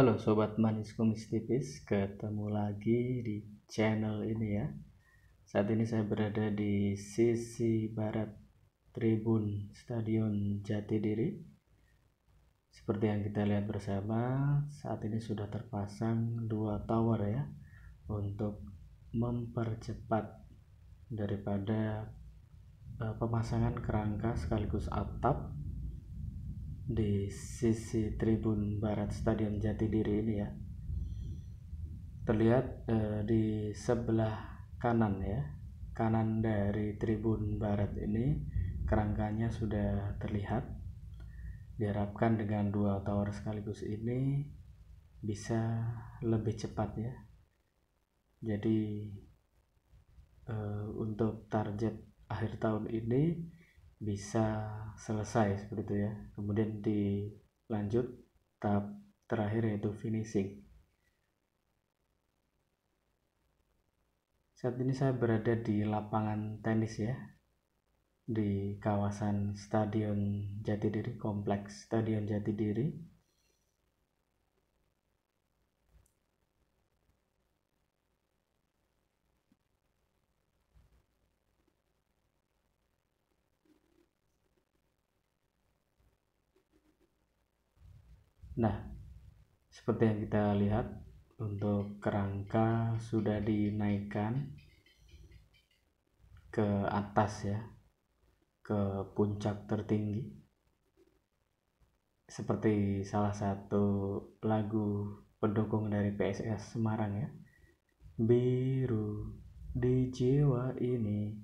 Halo Sobat Manis Kumis Tipis, ketemu lagi di channel ini ya. Saat ini saya berada di sisi barat tribun Stadion Jatidiri. Seperti yang kita lihat bersama, saat ini sudah terpasang dua tower ya untuk mempercepat daripada eh, pemasangan kerangka sekaligus atap di sisi tribun barat Stadion Jatidiri ini ya terlihat eh, di sebelah kanan ya kanan dari tribun barat ini kerangkanya sudah terlihat diharapkan dengan dua tower sekaligus ini bisa lebih cepat ya jadi eh, untuk target akhir tahun ini bisa selesai seperti itu ya kemudian dilanjut tahap terakhir yaitu finishing saat ini saya berada di lapangan tenis ya di kawasan Stadion jati diri Kompleks Stadion jati diri Nah, seperti yang kita lihat untuk kerangka sudah dinaikkan ke atas ya, ke puncak tertinggi. Seperti salah satu lagu pendukung dari PSS Semarang ya. Biru di jiwa ini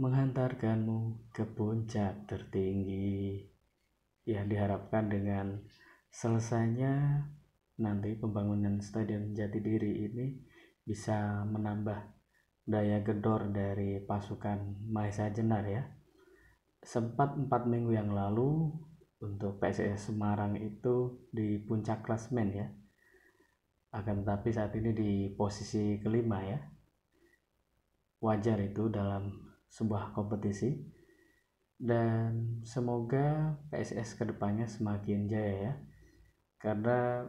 menghantarkanmu ke puncak tertinggi. Ya diharapkan dengan selesainya nanti pembangunan Stadion jati diri ini bisa menambah daya gedor dari pasukan Mahesa Jenar ya. Sempat empat minggu yang lalu untuk PSS Semarang itu di puncak klasmen ya. Akan tetapi saat ini di posisi kelima ya. Wajar itu dalam sebuah kompetisi dan semoga PSS kedepannya semakin jaya ya karena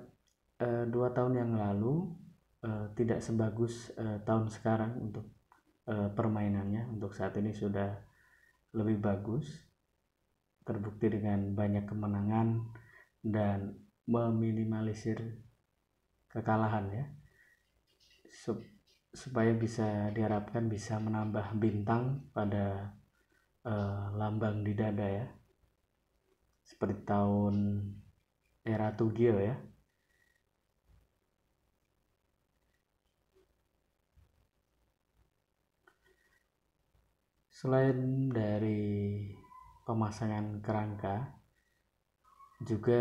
e, dua tahun yang lalu e, tidak sebagus e, tahun sekarang untuk e, permainannya untuk saat ini sudah lebih bagus terbukti dengan banyak kemenangan dan meminimalisir kekalahan ya Sup supaya bisa diharapkan bisa menambah bintang pada e, lambang di dada ya seperti tahun era Tugil ya. Selain dari pemasangan kerangka, juga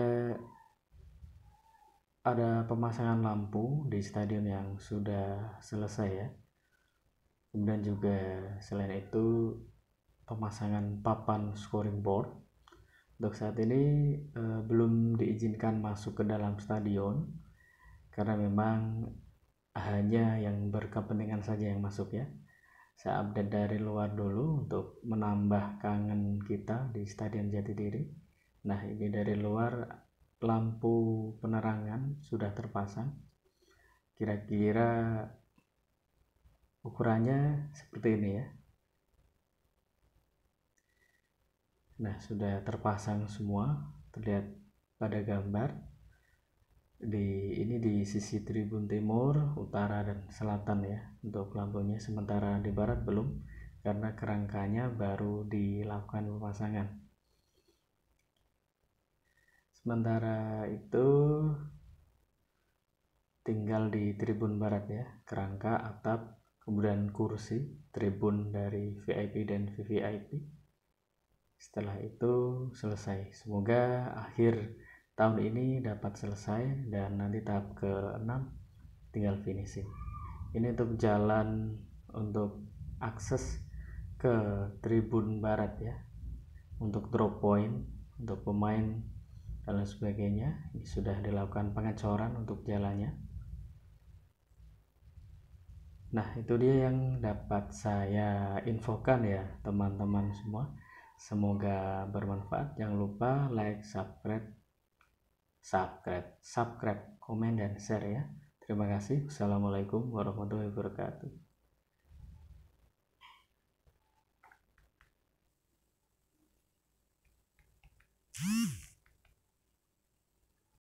ada pemasangan lampu di stadion yang sudah selesai ya. Kemudian juga selain itu pemasangan papan scoring board untuk saat ini eh, belum diizinkan masuk ke dalam stadion karena memang hanya yang berkepentingan saja yang masuk ya saya update dari luar dulu untuk menambah kangen kita di Stadion Jatidiri nah ini dari luar lampu penerangan sudah terpasang kira-kira ukurannya seperti ini ya Nah, sudah terpasang semua, terlihat pada gambar. Di ini di sisi tribun timur, utara dan selatan ya untuk lampunya. Sementara di barat belum karena kerangkanya baru dilakukan pemasangan. Sementara itu tinggal di tribun barat ya, kerangka, atap, kemudian kursi, tribun dari VIP dan VVIP setelah itu selesai semoga akhir tahun ini dapat selesai dan nanti tahap ke-6 tinggal finishing ini untuk jalan untuk akses ke tribun barat ya untuk drop point untuk pemain dan lain sebagainya ini sudah dilakukan pengecoran untuk jalannya Nah, itu dia yang dapat saya infokan ya, teman-teman semua. Semoga bermanfaat. Jangan lupa like, subscribe, subscribe, subscribe, komen dan share ya. Terima kasih. Wassalamualaikum warahmatullahi wabarakatuh.